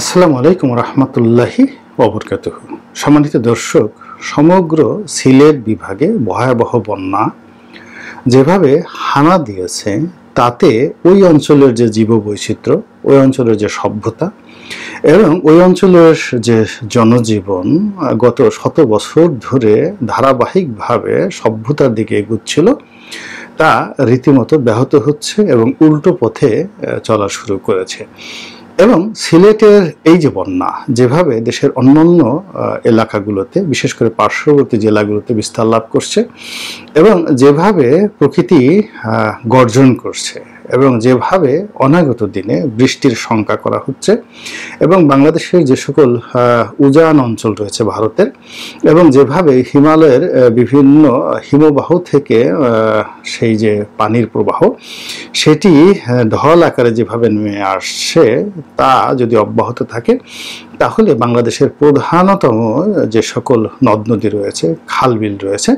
আসসালামু আলাইকুম রহমতুল্লাহি অবরকাত সম্মানিত দর্শক সমগ্র সিলেট বিভাগে ভয়াবহ বন্যা যেভাবে হানা দিয়েছে তাতে ওই অঞ্চলের যে জীববৈচিত্র্য ওই অঞ্চলের যে সভ্যতা এবং ওই অঞ্চলের যে জনজীবন গত শত বছর ধরে ধারাবাহিকভাবে সভ্যতার দিকে এগুচ্ছিল তা রীতিমতো ব্যাহত হচ্ছে এবং উল্টো পথে চলা শুরু করেছে এবং সিলেটের এই যে বন্যা যেভাবে দেশের অন্যান্য এলাকাগুলোতে বিশেষ করে পার্শ্ববর্তী জেলাগুলোতে বিস্তার লাভ করছে এবং যেভাবে প্রকৃতি গর্জন করছে এবং যেভাবে অনাগত দিনে বৃষ্টির শঙ্কা করা হচ্ছে এবং বাংলাদেশের যে সকল উজান অঞ্চল রয়েছে ভারতের এবং যেভাবে হিমালয়ের বিভিন্ন হিমবাহ থেকে সেই যে পানির প্রবাহ সেটি ঢল আকারে যেভাবে নেমে আসছে তা যদি অব্যাহত থাকে তাহলে বাংলাদেশের প্রধানতম যে সকল নদ নদী রয়েছে খালবিল রয়েছে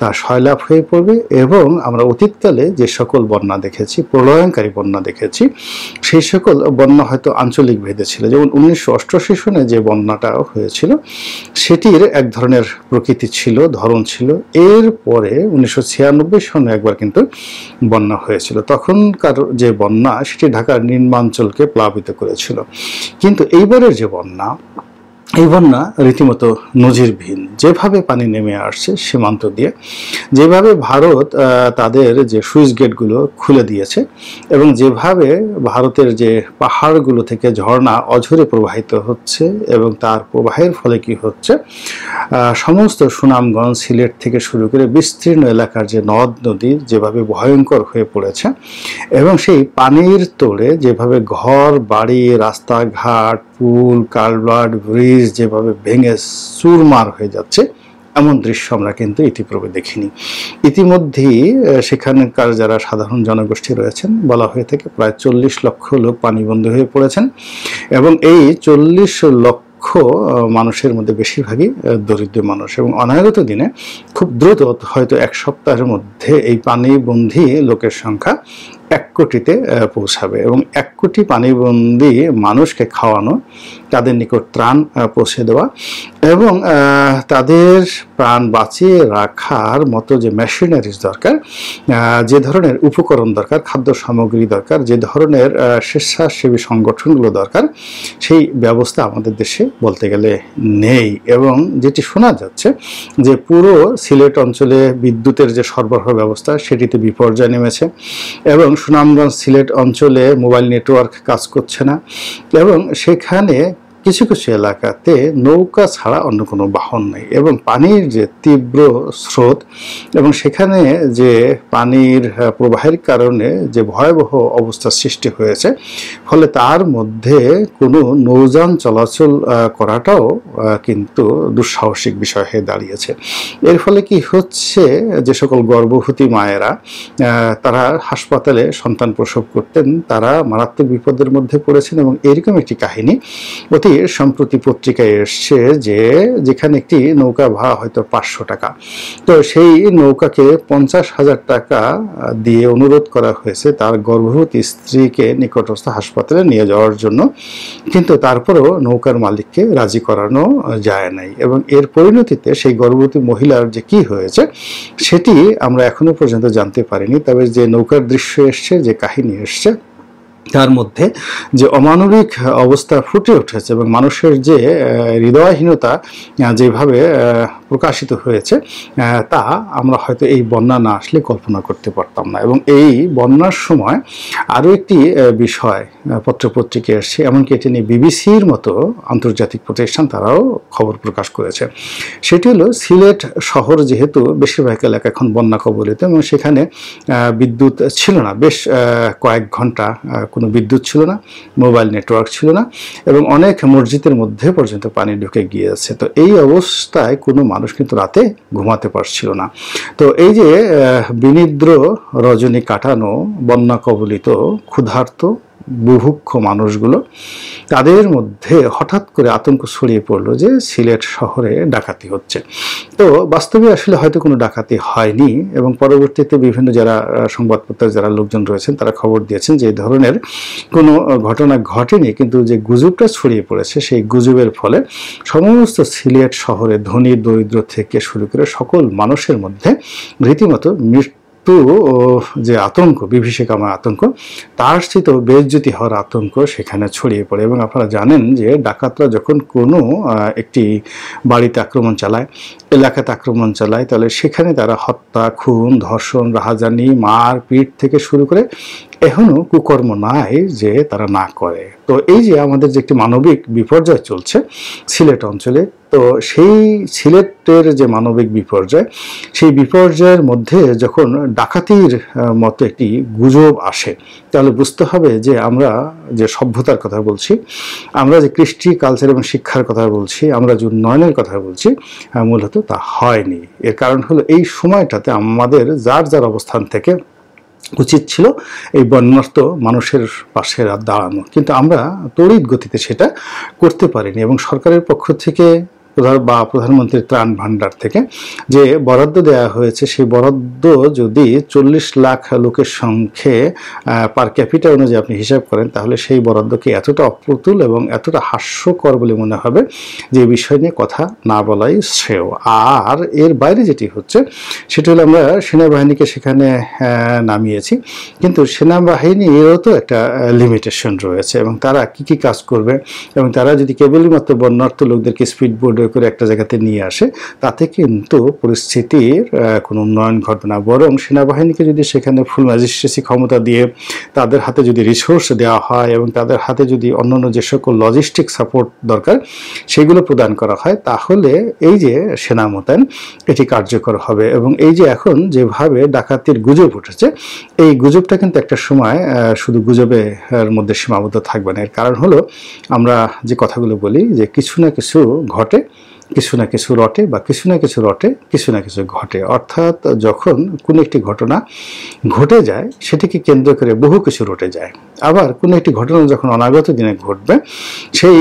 তা সয়লাভ হয়ে পড়বে এবং আমরা অতীতকালে যে সকল বন্যা দেখেছি প্রলয়নকারী বন্যা দেখেছি সেই সকল বন্যা হয়তো আঞ্চলিক ভেদে ছিল যেমন উনিশশো অষ্টআশি সনে যে বন্যাটা হয়েছিল সেটির এক ধরনের প্রকৃতি ছিল ধরন ছিল এর পরে উনিশশো ছিয়ানব্বই সনে একবার কিন্তু বন্যা হয়েছিল তখনকার যে বন্যা সেটি ঢাকার নিম্নাঞ্চলকে প্লাবিত করেছিল কিন্তু এইবারের যে বন্যা এই বন্যা রীতিমতো নজিরবিহীন যেভাবে পানি নেমে আসছে সীমান্ত দিয়ে যেভাবে ভারত তাদের যে সুইচ গেটগুলো খুলে দিয়েছে এবং যেভাবে ভারতের যে পাহাড়গুলো থেকে ঝর্ণা অঝরে প্রবাহিত হচ্ছে এবং তার প্রবাহের ফলে কি হচ্ছে সমস্ত সুনামগঞ্জ সিলেট থেকে শুরু করে বিস্তীর্ণ এলাকার যে নদ নদী যেভাবে ভয়ঙ্কর হয়ে পড়েছে এবং সেই পানির তোড়ে যেভাবে ঘর বাড়ি রাস্তাঘাট পুল কালভার্ট ব্রিজ ব্রিজ যেভাবে ভেঙে সুরমার হয়ে যাচ্ছে এমন দৃশ্য আমরা কিন্তু ইতিপূর্বে দেখিনি ইতিমধ্যেই সেখানকার যারা সাধারণ জনগোষ্ঠী রয়েছেন বলা হয়ে থাকে প্রায় চল্লিশ লক্ষ লোক পানিবন্দী হয়ে পড়েছেন এবং এই চল্লিশ লক্ষ লক্ষ মানুষের মধ্যে বেশিরভাগই দরিদ্র মানুষ এবং অনাগত দিনে খুব দ্রুত হয়তো এক সপ্তাহের মধ্যে এই পানিবন্ধী লোকের সংখ্যা এক কোটিতে পৌঁছাবে এবং এক কোটি পানিবন্দী মানুষকে খাওয়ানো তাদের নিকট ত্রাণ পৌঁছে দেওয়া এবং তাদের প্রাণ বাঁচিয়ে রাখার মতো যে মেশিনারিজ দরকার যে ধরনের উপকরণ দরকার খাদ্য সামগ্রী দরকার যে ধরনের স্বেচ্ছাসেবী সংগঠনগুলো দরকার সেই ব্যবস্থা আমাদের দেশে বলতে গেলে নেই এবং যেটি শোনা যাচ্ছে যে পুরো সিলেট অঞ্চলে বিদ্যুতের যে সরবরাহ ব্যবস্থা সেটিতে বিপর্যয় নেমেছে এবং সুনামগঞ্জ সিলেট অঞ্চলে মোবাইল নেটওয়ার্ক কাজ করছে না এবং সেখানে কিছু কিছু এলাকাতে নৌকা ছাড়া অন্য কোনো বাহন নেই এবং পানির যে তীব্র স্রোত এবং সেখানে যে পানির প্রবাহের কারণে যে ভয়াবহ অবস্থার সৃষ্টি হয়েছে ফলে তার মধ্যে কোনো নৌযান চলাচল করাটাও কিন্তু দুঃসাহসিক বিষয় হয়ে দাঁড়িয়েছে এর ফলে কি হচ্ছে যে সকল গর্ভবতী মায়েরা তারা হাসপাতালে সন্তান প্রসব করতেন তারা মারাত্মক বিপদের মধ্যে পড়েছেন এবং এরকম একটি কাহিনী অতি সম্প্রতি পত্রিকায় এসছে যে যেখানে একটি নৌকা ভাড়া হয়তো পাঁচশো টাকা তো সেই নৌকাকে পঞ্চাশ হাজার টাকা দিয়ে অনুরোধ করা হয়েছে তার গর্ভবতী স্ত্রীকে নিকটস্থ হাসপাতালে নিয়ে যাওয়ার জন্য কিন্তু তারপরেও নৌকার মালিককে রাজি করানো যায় নাই এবং এর পরিণতিতে সেই গর্ভবতী মহিলার যে কি হয়েছে সেটি আমরা এখনো পর্যন্ত জানতে পারিনি তবে যে নৌকার দৃশ্য এসছে যে কাহিনী এসছে তার মধ্যে যে অমানবিক অবস্থা ফুটে উঠেছে এবং মানুষের যে হৃদয়হীনতা যেভাবে প্রকাশিত হয়েছে তা আমরা হয়তো এই বন্যা না আসলে কল্পনা করতে পারতাম না এবং এই বন্যার সময় আরও একটি বিষয় পত্রপত্রিকে এসছে এমনকি এটি নিয়ে বিবিসির মতো আন্তর্জাতিক প্রতিষ্ঠান তারাও খবর প্রকাশ করেছে সেটি হলো সিলেট শহর যেহেতু বেশিরভাগ এলাকা এখন বন্যা কবলিত এবং সেখানে বিদ্যুৎ ছিল না বেশ কয়েক ঘন্টা কোনো বিদ্যুৎ ছিল না মোবাইল নেটওয়ার্ক ছিল না এবং অনেক মসজিদের মধ্যে পর্যন্ত পানি ঢুকে গিয়েছে তো এই অবস্থায় কোনো মানুষ কিন্তু রাতে ঘুমাতে পারছিল না তো এই যে বিনিদ্র রজনী কাটানো বন্যা কবলিত ক্ষুধার্ত বুভুক্ষ মানুষগুলো তাদের মধ্যে হঠাৎ করে আতঙ্ক ছড়িয়ে পড়লো যে সিলেট শহরে ডাকাতি হচ্ছে তো বাস্তবে আসলে হয়তো কোনো ডাকাতি হয়নি এবং পরবর্তীতে বিভিন্ন যারা সংবাদপত্রের যারা লোকজন রয়েছেন তারা খবর দিয়েছেন যে এই ধরনের কোনো ঘটনা ঘটেনি কিন্তু যে গুজবটা ছড়িয়ে পড়েছে সেই গুজবের ফলে সমস্ত সিলেট শহরে ধনী দরিদ্র থেকে শুরু করে সকল মানুষের মধ্যে রীতিমতো মৃত্যু একটু যে আতঙ্ক বিভীষিকাময় আতঙ্ক তার স্থিত বেজ্যোতি হওয়ার আতঙ্ক সেখানে ছড়িয়ে পড়ে এবং আপনারা জানেন যে ডাকাতরা যখন কোনো একটি বাড়িতে আক্রমণ চালায় এলাকাতে আক্রমণ চালায় তাহলে সেখানে তারা হত্যা খুন ধর্ষণ রাহাজানি মার পিঠ থেকে শুরু করে এখনো কুকর্ম নাই যে তারা না করে তো এই যে আমাদের যে একটি মানবিক বিপর্যয় চলছে সিলেট অঞ্চলে তো সেই সিলেটের যে মানবিক বিপর্যয় সেই বিপর্যয়ের মধ্যে যখন ডাকাতির মতো একটি গুজব আসে তাহলে বুঝতে হবে যে আমরা যে সভ্যতার কথা বলছি আমরা যে কৃষ্টি কালচার এবং শিক্ষার কথা বলছি আমরা যে উন্নয়নের কথা বলছি মূলত তা হয়নি এর কারণ হলো এই সময়টাতে আমাদের যার যার অবস্থান থেকে উচিত ছিল এই বন্যার্থ মানুষের পাশে দাঁড়ানো কিন্তু আমরা তড়িৎ গতিতে সেটা করতে পারিনি এবং সরকারের পক্ষ থেকে প্রধান বা প্রধানমন্ত্রীর ত্রাণ ভান্ডার থেকে যে বরাদ্দ দেওয়া হয়েছে সেই বরাদ্দ যদি চল্লিশ লাখ লোকের সংখ্যে পার ক্যাপিটা অনুযায়ী আপনি হিসাব করেন তাহলে সেই বরাদ্দকে এতটা অপ্রতুল এবং এতটা হাস্যকর বলে মনে হবে যে বিষয় নিয়ে কথা না বলাই শ্রেয় আর এর বাইরে যেটি হচ্ছে সেটি হলো আমরা সেনাবাহিনীকে সেখানে নামিয়েছি কিন্তু সেনাবাহিনীরও তো একটা লিমিটেশন রয়েছে এবং তারা কি কি কাজ করবে এবং তারা যদি কেবলই মাত্র বন্যার্থ লোকদেরকে স্পিড বোর্ডে করে করে একটা জায়গাতে নিয়ে আসে তাতে কিন্তু পরিস্থিতির কোনো উন্নয়ন ঘটবে না বরং সেনাবাহিনীকে যদি সেখানে ফুল ম্যাজিস্ট্রেসি ক্ষমতা দিয়ে তাদের হাতে যদি রিসোর্স দেওয়া হয় এবং তাদের হাতে যদি অন্য অন্য যে সকল লজিস্টিক সাপোর্ট দরকার সেগুলো প্রদান করা হয় তাহলে এই যে সেনা মোতায়েন এটি কার্যকর হবে এবং এই যে এখন যেভাবে ডাকাতির গুজব উঠেছে এই গুজবটা কিন্তু একটা সময় শুধু গুজবের মধ্যে সীমাবদ্ধ থাকবে না এর কারণ হলো আমরা যে কথাগুলো বলি যে কিছু না কিছু ঘটে কিছু না কিছু রটে বা কিছু না কিছু রটে কিছু না কিছু ঘটে অর্থাৎ যখন কোনো একটি ঘটনা ঘটে যায় সেটিকে কেন্দ্র করে বহু কিছু রটে যায় আবার কোনো একটি ঘটনা যখন অনাগত দিনে ঘটবে সেই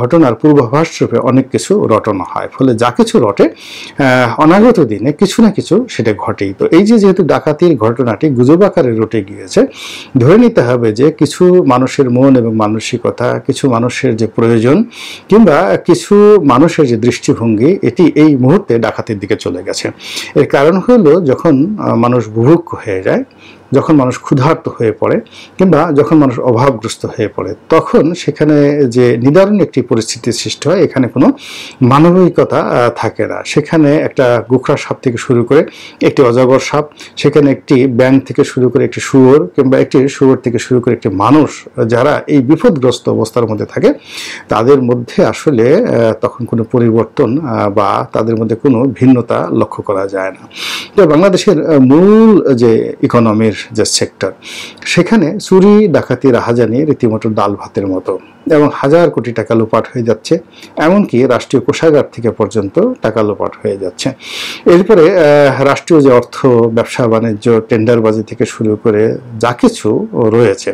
ঘটনার পূর্বাভাস রূপে অনেক কিছু রটন হয় ফলে যা কিছু রটে অনাগত দিনে কিছু না কিছু সেটা ঘটেই তো এই যে যেহেতু ডাকাতির ঘটনাটি গুজব আকারে রটে গিয়েছে ধরে নিতে হবে যে কিছু মানুষের মন এবং মানসিকতা কিছু মানুষের যে প্রয়োজন কিংবা কিছু মানুষের যে দৃষ্টিভঙ্গি এটি এই মুহূর্তে ডাকাতির দিকে চলে গেছে এর কারণ হলো যখন মানুষ বুভুক্ষ হয়ে যায় যখন মানুষ ক্ষুধার্ত হয়ে পড়ে কিংবা যখন মানুষ অভাবগ্রস্ত হয়ে পড়ে তখন সেখানে যে নিদারুণ একটি পরিস্থিতি সৃষ্টি হয় এখানে কোনো মানবিকতা থাকে না সেখানে একটা গুখরা সাপ থেকে শুরু করে একটি অজাগর সাপ সেখানে একটি ব্যাং থেকে শুরু করে একটি শুয়োর কিংবা একটি শুয়োর থেকে শুরু করে একটি মানুষ যারা এই বিপদগ্রস্ত অবস্থার মধ্যে থাকে তাদের মধ্যে আসলে তখন কোনো পরিবর্তন বা তাদের মধ্যে কোনো ভিন্নতা লক্ষ্য করা যায় না তো বাংলাদেশের মূল যে ইকোনমির অর্থনীতির যে সেক্টর সেখানে চুরি ডাকাতি রাহাজানি রীতিমতো ডাল ভাতের মতো এবং হাজার কোটি টাকা লোপাট হয়ে যাচ্ছে এমনকি রাষ্ট্রীয় কোষাগার থেকে পর্যন্ত টাকা লোপাট হয়ে যাচ্ছে এরপরে রাষ্ট্রীয় যে অর্থ ব্যবসা বাণিজ্য টেন্ডারবাজি থেকে শুরু করে যা কিছু রয়েছে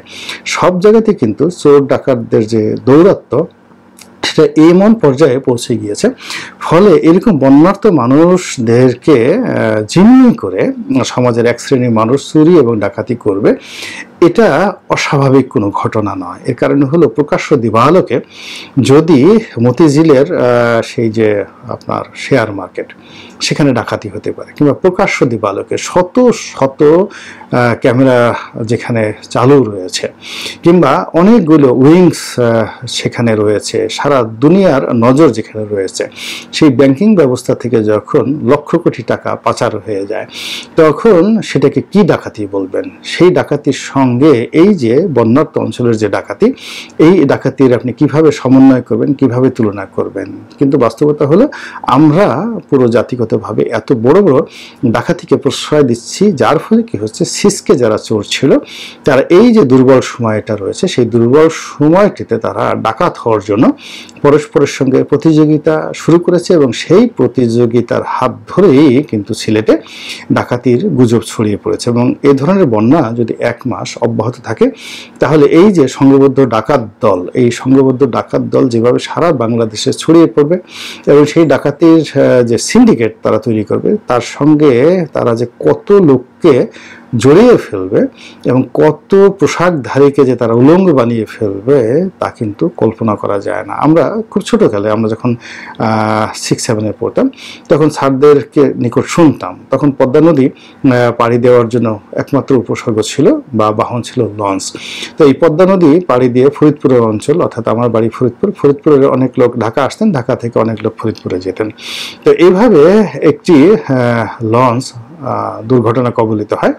সব জায়গাতে কিন্তু চোর ডাকাতদের যে দৌরাত্ম্য সেটা এমন পর্যায়ে পৌঁছে গিয়েছে ফলে এরকম বন্যার্থ মানুষদেরকে জিম্মি করে সমাজের এক শ্রেণীর মানুষ চুরি এবং ডাকাতি করবে এটা অস্বাভাবিক কোনো ঘটনা নয় এর কারণে হলো প্রকাশ্য দিবালোকে যদি মতিঝিলের সেই যে আপনার শেয়ার মার্কেট সেখানে ডাকাতি হতে পারে কিংবা প্রকাশ্য দিবালোকে শত শত ক্যামেরা যেখানে চালু রয়েছে কিংবা অনেকগুলো উইংস সেখানে রয়েছে সারা সারা দুনিয়ার নজর যেখানে রয়েছে সেই ব্যাংকিং ব্যবস্থা থেকে যখন লক্ষ কোটি টাকা পাচার হয়ে যায় তখন সেটাকে কি ডাকাতি বলবেন সেই ডাকাতির সঙ্গে এই যে বন্যার্ত অঞ্চলের যে ডাকাতি এই ডাকাতির আপনি কিভাবে সমন্বয় করবেন কিভাবে তুলনা করবেন কিন্তু বাস্তবতা হলো আমরা পুরো জাতিগতভাবে এত বড় বড় ডাকাতিকে প্রশ্রয় দিচ্ছি যার ফলে কি হচ্ছে সিসকে যারা চোর ছিল তারা এই যে দুর্বল সময়টা রয়েছে সেই দুর্বল সময়টিতে তারা ডাকাত হওয়ার জন্য পরস্পরের সঙ্গে প্রতিযোগিতা শুরু করেছে এবং সেই প্রতিযোগিতার হাত ধরেই কিন্তু সিলেটে ডাকাতির গুজব ছড়িয়ে পড়েছে এবং এ ধরনের বন্যা যদি এক মাস অব্যাহত থাকে তাহলে এই যে সংঘবদ্ধ ডাকাত দল এই সংঘবদ্ধ ডাকাত দল যেভাবে সারা বাংলাদেশে ছড়িয়ে পড়বে এবং সেই ডাকাতির যে সিন্ডিকেট তারা তৈরি করবে তার সঙ্গে তারা যে কত লোক কে জড়িয়ে ফেলবে এবং কত পোশাকধারীকে যে তারা উলঙ্গ বানিয়ে ফেলবে তা কিন্তু কল্পনা করা যায় না আমরা খুব ছোটোকালে আমরা যখন সিক্স সেভেনে পড়তাম তখন স্যারদেরকে নিকট শুনতাম তখন পদ্মা নদী পাড়ি দেওয়ার জন্য একমাত্র উপসর্গ ছিল বা বাহন ছিল লঞ্চ তো এই পদ্মা নদী পাড়ি দিয়ে ফরিদপুরের অঞ্চল অর্থাৎ আমার বাড়ি ফরিদপুর ফরিদপুরের অনেক লোক ঢাকা আসতেন ঢাকা থেকে অনেক লোক ফরিদপুরে যেতেন তো এইভাবে একটি লঞ্চ দুর্ঘটনা কবলিত হয়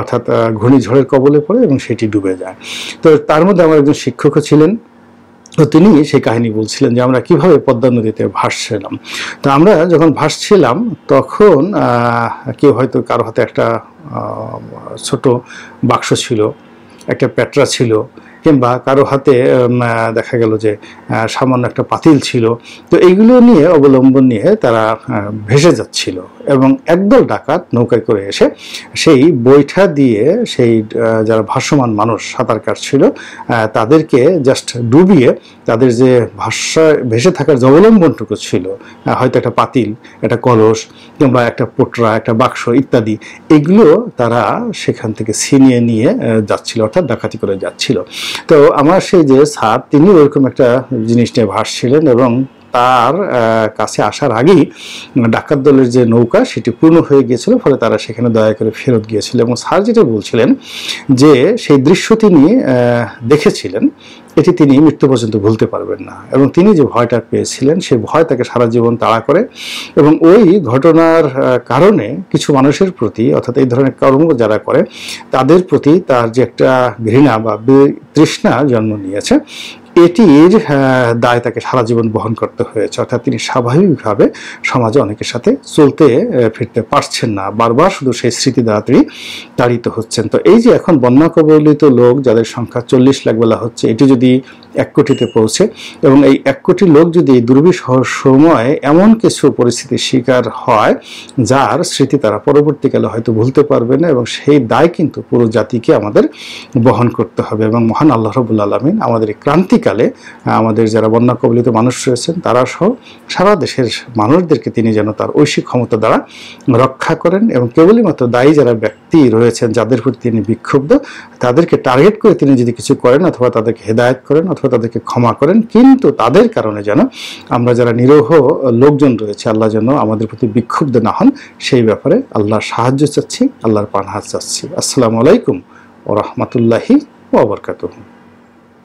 অর্থাৎ ঘূর্ণিঝড়ের কবলে পড়ে এবং সেটি ডুবে যায় তো তার মধ্যে আমার একজন শিক্ষকও ছিলেন তো তিনি সেই কাহিনী বলছিলেন যে আমরা কিভাবে পদ্মা নদীতে ভাসছিলাম তো আমরা যখন ভাসছিলাম তখন কেউ হয়তো কারো হাতে একটা ছোট বাক্স ছিল একটা প্যাটরা ছিল কিংবা কারো হাতে দেখা গেল যে সামান্য একটা পাতিল ছিল তো এইগুলো নিয়ে অবলম্বন নিয়ে তারা ভেসে যাচ্ছিল এবং একদল ডাকাত নৌকায় করে এসে সেই বৈঠা দিয়ে সেই যারা ভাসমান মানুষ সাঁতার কাটছিল তাদেরকে জাস্ট ডুবিয়ে তাদের যে ভাষায় ভেসে থাকার যে অবলম্বনটুকু ছিল হয়তো একটা পাতিল একটা কলস কিংবা একটা পোটরা একটা বাক্স ইত্যাদি এগুলো তারা সেখান থেকে ছিনিয়ে নিয়ে যাচ্ছিল অর্থাৎ ডাকাতি করে যাচ্ছিল তো আমার সেই যে স্যার তিনি ওইরকম একটা জিনিস নিয়ে ভাসছিলেন এবং তার কাছে আসার আগেই ডাকাত দলের যে নৌকা সেটি পূর্ণ হয়ে গিয়েছিল ফলে তারা সেখানে দয়া করে ফেরত গিয়েছিল এবং স্যার যেটা বলছিলেন যে সেই দৃশ্য তিনি দেখেছিলেন এটি তিনি মৃত্যু পর্যন্ত ভুলতে পারবেন না এবং তিনি যে ভয়টা পেয়েছিলেন সে ভয় তাকে সারা জীবন তাড়া করে এবং ওই ঘটনার কারণে কিছু মানুষের প্রতি অর্থাৎ এই ধরনের কর্ম যারা করে তাদের প্রতি তার যে একটা ঘৃণা বা তৃষ্ণা জন্ম নিয়েছে এটির দায় তাকে সারা জীবন বহন করতে হয়েছে অর্থাৎ তিনি স্বাভাবিকভাবে সমাজে অনেকের সাথে চলতে ফিরতে পারছেন না বারবার শুধু সেই স্মৃতি দ্বারা তিনি তাড়িত হচ্ছেন তো এই যে এখন বন্যা কবলিত লোক যাদের সংখ্যা চল্লিশ লাখ বলা হচ্ছে এটি যদি এক কোটিতে পৌঁছে এবং এই এক কোটি লোক যদি দুর্বিষহ সময়ে এমন কিছু পরিস্থিতির শিকার হয় যার স্মৃতি তারা পরবর্তীকালে হয়তো ভুলতে পারবে না এবং সেই দায় কিন্তু পুরো জাতিকে আমাদের বহন করতে হবে এবং মহান আল্লাহ রবুল্লা আলমিন আমাদের ক্রান্তিকাল শীতকালে আমাদের যারা বন্যা কবলিত মানুষ রয়েছেন তারা সহ সারা দেশের মানুষদেরকে তিনি যেন তার ঐশী ক্ষমতা দ্বারা রক্ষা করেন এবং কেবলইমাত্র দায়ী যারা ব্যক্তি রয়েছেন যাদের প্রতি তিনি বিক্ষুব্ধ তাদেরকে টার্গেট করে তিনি যদি কিছু করেন অথবা তাদেরকে হেদায়ত করেন অথবা তাদেরকে ক্ষমা করেন কিন্তু তাদের কারণে যেন আমরা যারা নিরহ লোকজন রয়েছে আল্লাহ যেন আমাদের প্রতি বিক্ষুব্ধ না হন সেই ব্যাপারে আল্লাহর সাহায্য চাচ্ছি আল্লাহর পানহাত চাচ্ছি আসসালামু আলাইকুম ও রহমতুল্লাহি ওবরকাতুহ